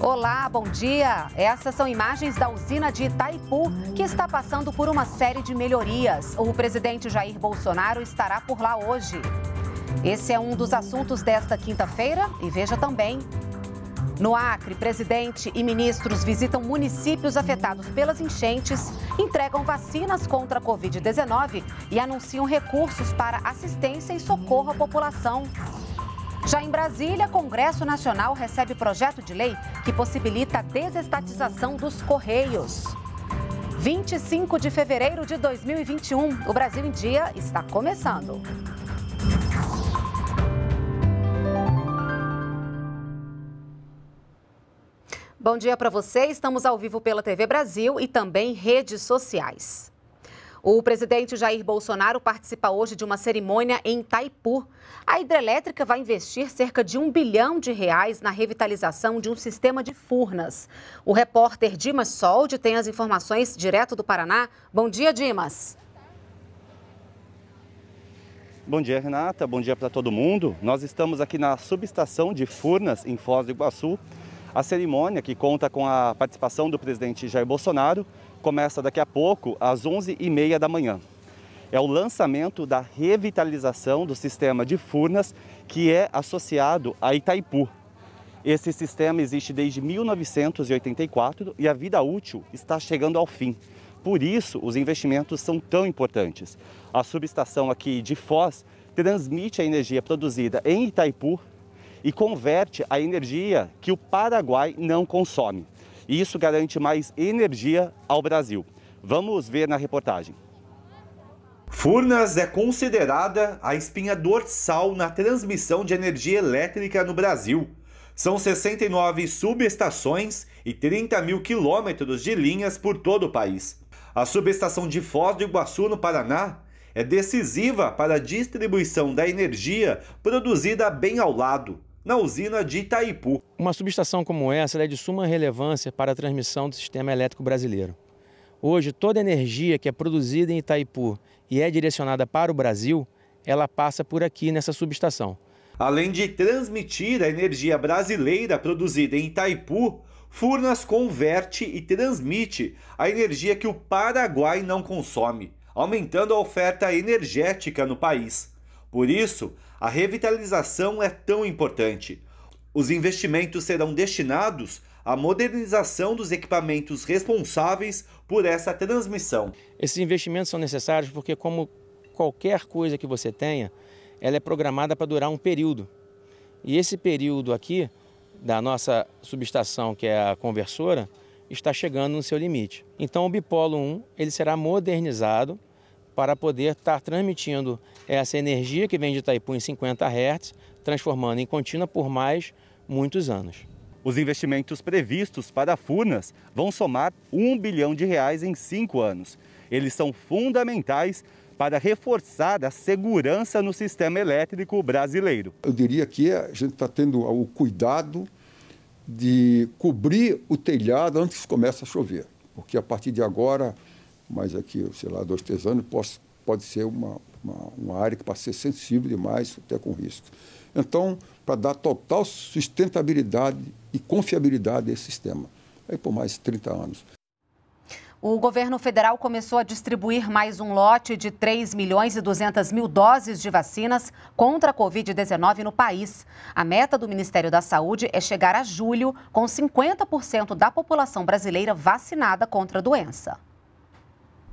Olá, bom dia. Essas são imagens da usina de Itaipu, que está passando por uma série de melhorias. O presidente Jair Bolsonaro estará por lá hoje. Esse é um dos assuntos desta quinta-feira e veja também. No Acre, presidente e ministros visitam municípios afetados pelas enchentes, entregam vacinas contra a Covid-19 e anunciam recursos para assistência e socorro à população. Já em Brasília, Congresso Nacional recebe projeto de lei que possibilita a desestatização dos Correios. 25 de fevereiro de 2021, o Brasil em Dia está começando. Bom dia para você. Estamos ao vivo pela TV Brasil e também redes sociais. O presidente Jair Bolsonaro participa hoje de uma cerimônia em Itaipu. A hidrelétrica vai investir cerca de um bilhão de reais na revitalização de um sistema de furnas. O repórter Dimas Soldi tem as informações direto do Paraná. Bom dia, Dimas. Bom dia, Renata. Bom dia para todo mundo. Nós estamos aqui na subestação de Furnas, em Foz do Iguaçu. A cerimônia, que conta com a participação do presidente Jair Bolsonaro, começa daqui a pouco, às 11h30 da manhã. É o lançamento da revitalização do sistema de Furnas, que é associado a Itaipu. Esse sistema existe desde 1984 e a vida útil está chegando ao fim. Por isso, os investimentos são tão importantes. A subestação aqui de Foz transmite a energia produzida em Itaipu e converte a energia que o Paraguai não consome e isso garante mais energia ao Brasil. Vamos ver na reportagem. Furnas é considerada a espinha dorsal na transmissão de energia elétrica no Brasil. São 69 subestações e 30 mil quilômetros de linhas por todo o país. A subestação de Foz do Iguaçu, no Paraná, é decisiva para a distribuição da energia produzida bem ao lado na usina de Itaipu. Uma subestação como essa é de suma relevância para a transmissão do sistema elétrico brasileiro. Hoje, toda energia que é produzida em Itaipu e é direcionada para o Brasil, ela passa por aqui nessa subestação. Além de transmitir a energia brasileira produzida em Itaipu, Furnas converte e transmite a energia que o Paraguai não consome, aumentando a oferta energética no país. Por isso, a revitalização é tão importante. Os investimentos serão destinados à modernização dos equipamentos responsáveis por essa transmissão. Esses investimentos são necessários porque, como qualquer coisa que você tenha, ela é programada para durar um período. E esse período aqui, da nossa subestação, que é a conversora, está chegando no seu limite. Então, o bipolo 1 ele será modernizado para poder estar transmitindo essa energia que vem de Itaipu em 50 Hz, transformando em contínua por mais muitos anos. Os investimentos previstos para a Furnas vão somar 1 bilhão de reais em cinco anos. Eles são fundamentais para reforçar a segurança no sistema elétrico brasileiro. Eu diria que a gente está tendo o cuidado de cobrir o telhado antes que comece a chover, porque a partir de agora mas aqui, sei lá, três anos pode, pode ser uma, uma, uma área que pode ser sensível demais, até com risco. Então, para dar total sustentabilidade e confiabilidade a esse sistema. Aí por mais 30 anos. O governo federal começou a distribuir mais um lote de 3 milhões e 200 mil doses de vacinas contra a Covid-19 no país. A meta do Ministério da Saúde é chegar a julho com 50% da população brasileira vacinada contra a doença.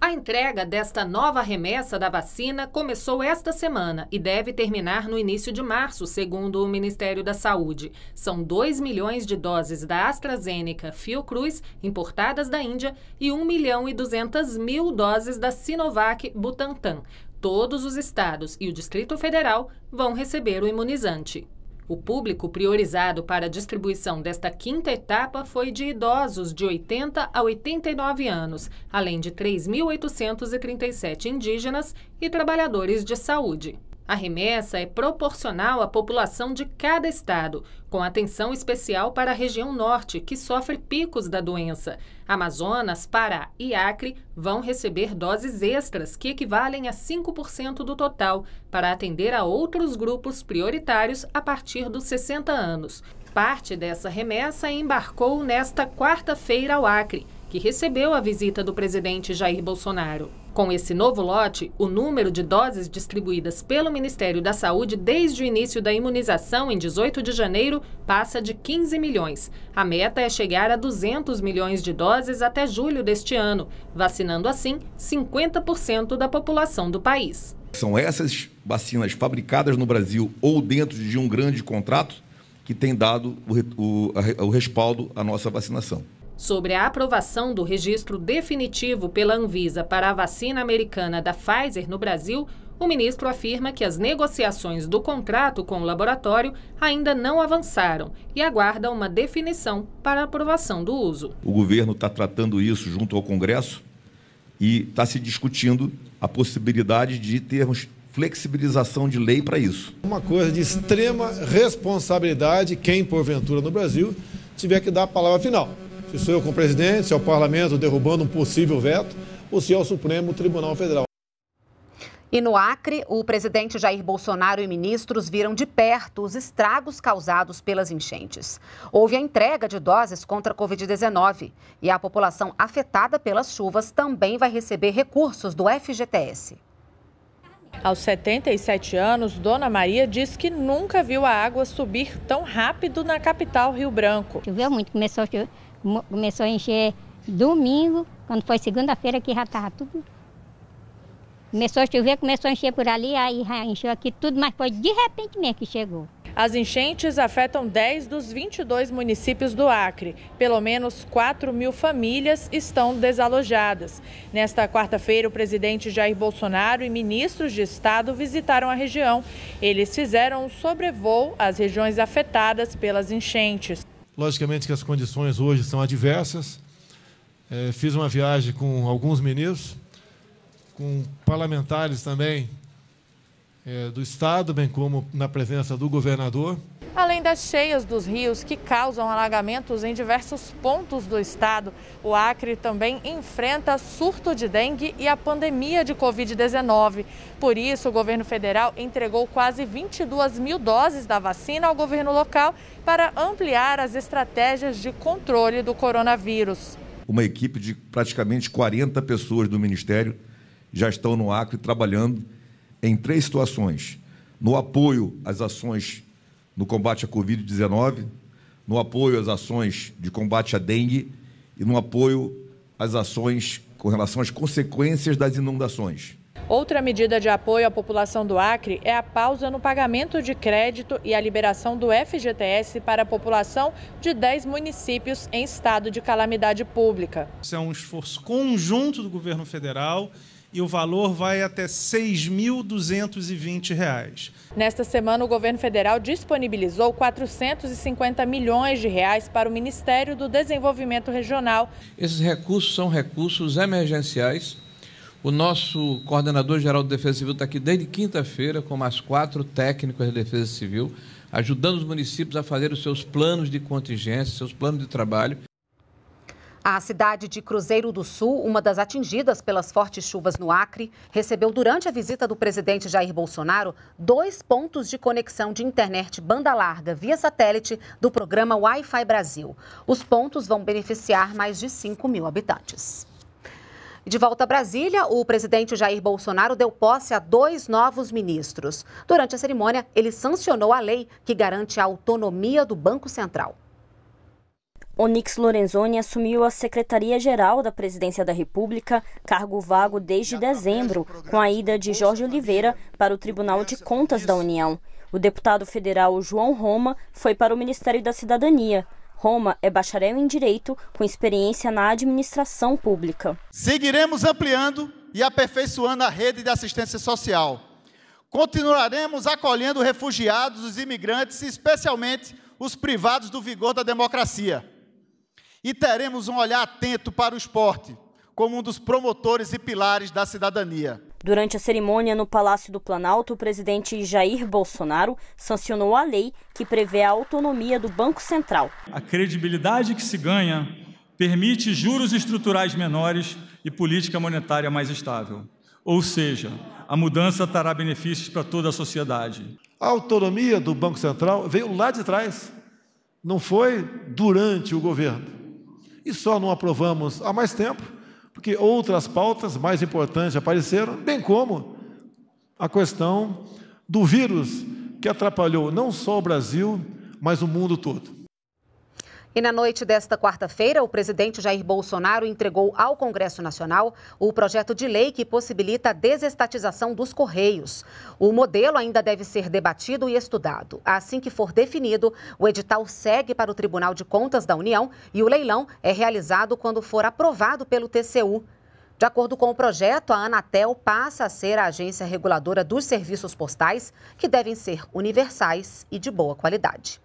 A entrega desta nova remessa da vacina começou esta semana e deve terminar no início de março, segundo o Ministério da Saúde. São 2 milhões de doses da AstraZeneca Fiocruz, importadas da Índia, e 1 milhão e 200 mil doses da Sinovac Butantan. Todos os estados e o Distrito Federal vão receber o imunizante. O público priorizado para a distribuição desta quinta etapa foi de idosos de 80 a 89 anos, além de 3.837 indígenas e trabalhadores de saúde. A remessa é proporcional à população de cada estado, com atenção especial para a região norte, que sofre picos da doença. Amazonas, Pará e Acre vão receber doses extras, que equivalem a 5% do total, para atender a outros grupos prioritários a partir dos 60 anos. Parte dessa remessa embarcou nesta quarta-feira ao Acre que recebeu a visita do presidente Jair Bolsonaro. Com esse novo lote, o número de doses distribuídas pelo Ministério da Saúde desde o início da imunização em 18 de janeiro passa de 15 milhões. A meta é chegar a 200 milhões de doses até julho deste ano, vacinando assim 50% da população do país. São essas vacinas fabricadas no Brasil ou dentro de um grande contrato que tem dado o, o, o respaldo à nossa vacinação sobre a aprovação do registro definitivo pela Anvisa para a vacina americana da Pfizer no Brasil, o ministro afirma que as negociações do contrato com o laboratório ainda não avançaram e aguarda uma definição para aprovação do uso. O governo está tratando isso junto ao Congresso e está se discutindo a possibilidade de termos flexibilização de lei para isso. Uma coisa de extrema responsabilidade quem, porventura, no Brasil tiver que dar a palavra final se sou eu com o presidente, se é o parlamento derrubando um possível veto, ou se é o Supremo Tribunal Federal. E no Acre, o presidente Jair Bolsonaro e ministros viram de perto os estragos causados pelas enchentes. Houve a entrega de doses contra a Covid-19 e a população afetada pelas chuvas também vai receber recursos do FGTS. Aos 77 anos, Dona Maria diz que nunca viu a água subir tão rápido na capital Rio Branco. Choveu muito, começou a chover começou a encher domingo, quando foi segunda-feira que já estava tudo. Começou a chover, começou a encher por ali, aí já encheu aqui tudo, mas foi de repente mesmo que chegou. As enchentes afetam 10 dos 22 municípios do Acre. Pelo menos 4 mil famílias estão desalojadas. Nesta quarta-feira, o presidente Jair Bolsonaro e ministros de Estado visitaram a região. Eles fizeram um sobrevoo às regiões afetadas pelas enchentes. Logicamente que as condições hoje são adversas. É, fiz uma viagem com alguns ministros, com parlamentares também é, do Estado, bem como na presença do governador além das cheias dos rios que causam alagamentos em diversos pontos do estado. O Acre também enfrenta surto de dengue e a pandemia de Covid-19. Por isso, o governo federal entregou quase 22 mil doses da vacina ao governo local para ampliar as estratégias de controle do coronavírus. Uma equipe de praticamente 40 pessoas do Ministério já estão no Acre trabalhando em três situações: no apoio às ações no combate à Covid-19, no apoio às ações de combate à dengue e no apoio às ações com relação às consequências das inundações. Outra medida de apoio à população do Acre é a pausa no pagamento de crédito e a liberação do FGTS para a população de 10 municípios em estado de calamidade pública. Isso é um esforço conjunto do governo federal e o valor vai até R$ 6.220. Nesta semana, o governo federal disponibilizou 450 milhões de reais para o Ministério do Desenvolvimento Regional. Esses recursos são recursos emergenciais. O nosso coordenador geral de Defesa Civil está aqui desde quinta-feira com mais quatro técnicos de Defesa Civil, ajudando os municípios a fazer os seus planos de contingência, seus planos de trabalho. A cidade de Cruzeiro do Sul, uma das atingidas pelas fortes chuvas no Acre, recebeu durante a visita do presidente Jair Bolsonaro dois pontos de conexão de internet banda larga via satélite do programa Wi-Fi Brasil. Os pontos vão beneficiar mais de 5 mil habitantes. De volta a Brasília, o presidente Jair Bolsonaro deu posse a dois novos ministros. Durante a cerimônia, ele sancionou a lei que garante a autonomia do Banco Central. Onix Lorenzoni assumiu a Secretaria-Geral da Presidência da República, cargo vago desde dezembro, com a ida de Jorge Oliveira para o Tribunal de Contas da União. O deputado federal João Roma foi para o Ministério da Cidadania. Roma é bacharel em Direito, com experiência na administração pública. Seguiremos ampliando e aperfeiçoando a rede de assistência social. Continuaremos acolhendo refugiados, os imigrantes, especialmente os privados do vigor da democracia e teremos um olhar atento para o esporte, como um dos promotores e pilares da cidadania. Durante a cerimônia no Palácio do Planalto, o presidente Jair Bolsonaro sancionou a lei que prevê a autonomia do Banco Central. A credibilidade que se ganha permite juros estruturais menores e política monetária mais estável. Ou seja, a mudança trará benefícios para toda a sociedade. A autonomia do Banco Central veio lá de trás, não foi durante o governo. E só não aprovamos há mais tempo, porque outras pautas mais importantes apareceram, bem como a questão do vírus que atrapalhou não só o Brasil, mas o mundo todo. E na noite desta quarta-feira, o presidente Jair Bolsonaro entregou ao Congresso Nacional o projeto de lei que possibilita a desestatização dos Correios. O modelo ainda deve ser debatido e estudado. Assim que for definido, o edital segue para o Tribunal de Contas da União e o leilão é realizado quando for aprovado pelo TCU. De acordo com o projeto, a Anatel passa a ser a agência reguladora dos serviços postais, que devem ser universais e de boa qualidade.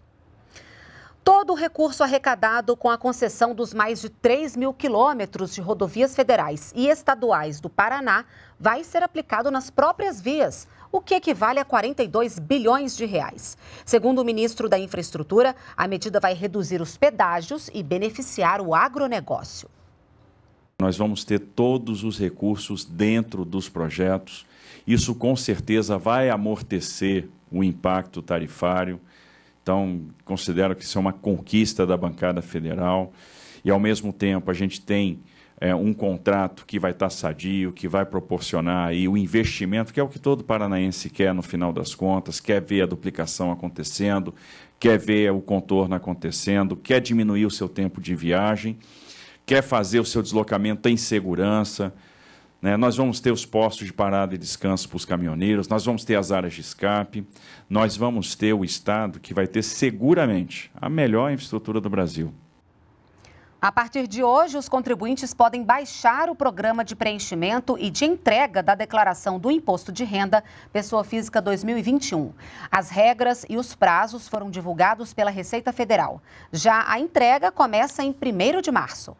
Todo o recurso arrecadado com a concessão dos mais de 3 mil quilômetros de rodovias federais e estaduais do Paraná vai ser aplicado nas próprias vias, o que equivale a 42 bilhões de reais. Segundo o ministro da Infraestrutura, a medida vai reduzir os pedágios e beneficiar o agronegócio. Nós vamos ter todos os recursos dentro dos projetos. Isso com certeza vai amortecer o impacto tarifário então, considero que isso é uma conquista da bancada federal. E, ao mesmo tempo, a gente tem é, um contrato que vai estar sadio, que vai proporcionar aí o investimento, que é o que todo paranaense quer no final das contas, quer ver a duplicação acontecendo, quer ver o contorno acontecendo, quer diminuir o seu tempo de viagem, quer fazer o seu deslocamento em segurança né? Nós vamos ter os postos de parada e descanso para os caminhoneiros, nós vamos ter as áreas de escape, nós vamos ter o Estado que vai ter seguramente a melhor infraestrutura do Brasil. A partir de hoje, os contribuintes podem baixar o programa de preenchimento e de entrega da declaração do Imposto de Renda Pessoa Física 2021. As regras e os prazos foram divulgados pela Receita Federal. Já a entrega começa em 1 de março.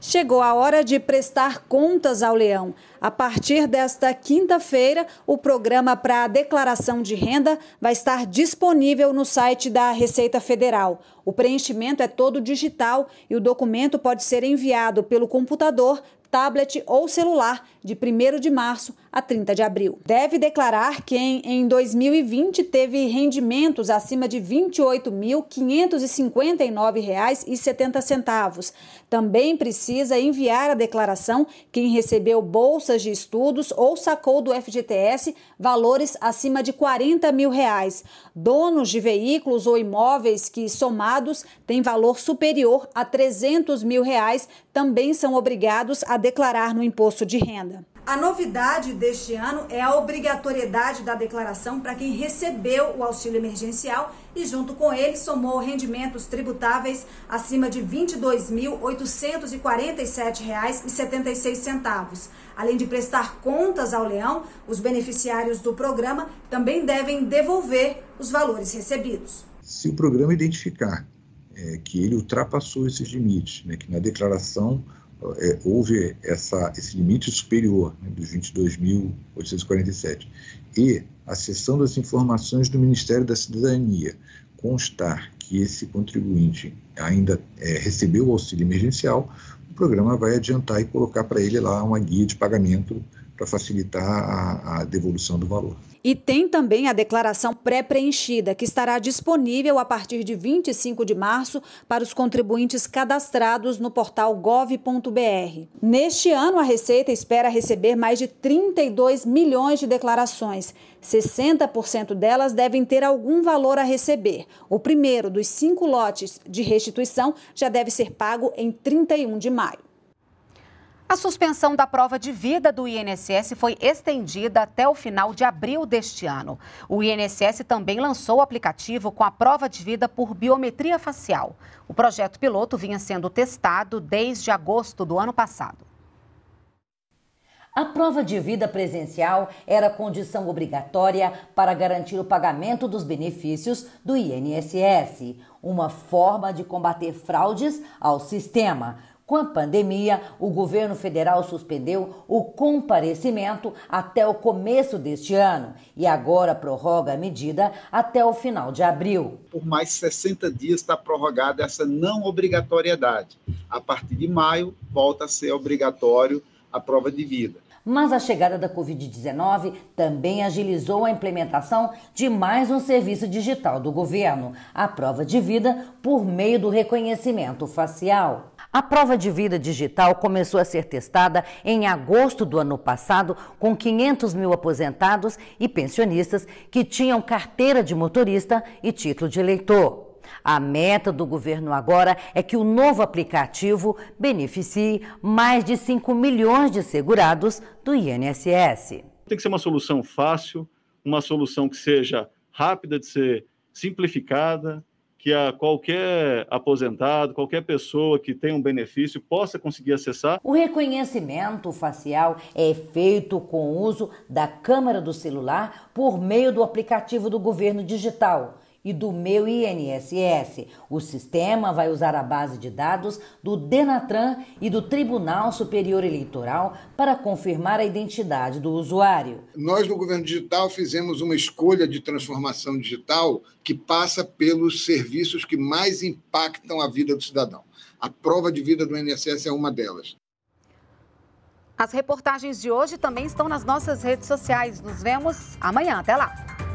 Chegou a hora de prestar contas ao leão. A partir desta quinta-feira, o programa para a declaração de renda vai estar disponível no site da Receita Federal. O preenchimento é todo digital e o documento pode ser enviado pelo computador, tablet ou celular de 1 de março a 30 de abril. Deve declarar quem em 2020 teve rendimentos acima de R$ 28.559,70. Também precisa enviar a declaração quem recebeu bolsas de estudos ou sacou do FGTS valores acima de R$ 40 mil. Reais. Donos de veículos ou imóveis que, somados, têm valor superior a R$ 300 mil reais, também são obrigados a declarar no imposto de renda. A novidade deste ano é a obrigatoriedade da declaração para quem recebeu o auxílio emergencial e, junto com ele, somou rendimentos tributáveis acima de R$ 22.847,76. Além de prestar contas ao leão, os beneficiários do programa também devem devolver os valores recebidos. Se o programa identificar é, que ele ultrapassou esses limites, né, que na declaração é, houve essa, esse limite superior né, dos 22.847. E a cessão das informações do Ministério da Cidadania constar que esse contribuinte ainda é, recebeu o auxílio emergencial, o programa vai adiantar e colocar para ele lá uma guia de pagamento para facilitar a, a, devolução do valor. E tem também a declaração pré-preenchida, que estará disponível a partir de 25 de março para os contribuintes cadastrados no portal gov.br. Neste ano, a Receita espera receber mais de 32 milhões de declarações. 60% delas devem ter algum valor a receber. O primeiro dos cinco lotes de restituição já deve ser pago em 31 de maio. A suspensão da prova de vida do INSS foi estendida até o final de abril deste ano. O INSS também lançou o aplicativo com a prova de vida por biometria facial. O projeto piloto vinha sendo testado desde agosto do ano passado. A prova de vida presencial era condição obrigatória para garantir o pagamento dos benefícios do INSS, uma forma de combater fraudes ao sistema. Com a pandemia, o governo federal suspendeu o comparecimento até o começo deste ano e agora prorroga a medida até o final de abril. Por mais 60 dias está prorrogada essa não obrigatoriedade. A partir de maio, volta a ser obrigatório a prova de vida. Mas a chegada da Covid-19 também agilizou a implementação de mais um serviço digital do governo, a prova de vida por meio do reconhecimento facial. A prova de vida digital começou a ser testada em agosto do ano passado com 500 mil aposentados e pensionistas que tinham carteira de motorista e título de eleitor. A meta do governo agora é que o novo aplicativo beneficie mais de 5 milhões de segurados do INSS. Tem que ser uma solução fácil, uma solução que seja rápida de ser simplificada, que a qualquer aposentado, qualquer pessoa que tenha um benefício possa conseguir acessar. O reconhecimento facial é feito com o uso da câmera do celular por meio do aplicativo do governo digital e do meu INSS. O sistema vai usar a base de dados do Denatran e do Tribunal Superior Eleitoral para confirmar a identidade do usuário. Nós no governo digital fizemos uma escolha de transformação digital que passa pelos serviços que mais impactam a vida do cidadão. A prova de vida do INSS é uma delas. As reportagens de hoje também estão nas nossas redes sociais. Nos vemos amanhã. Até lá!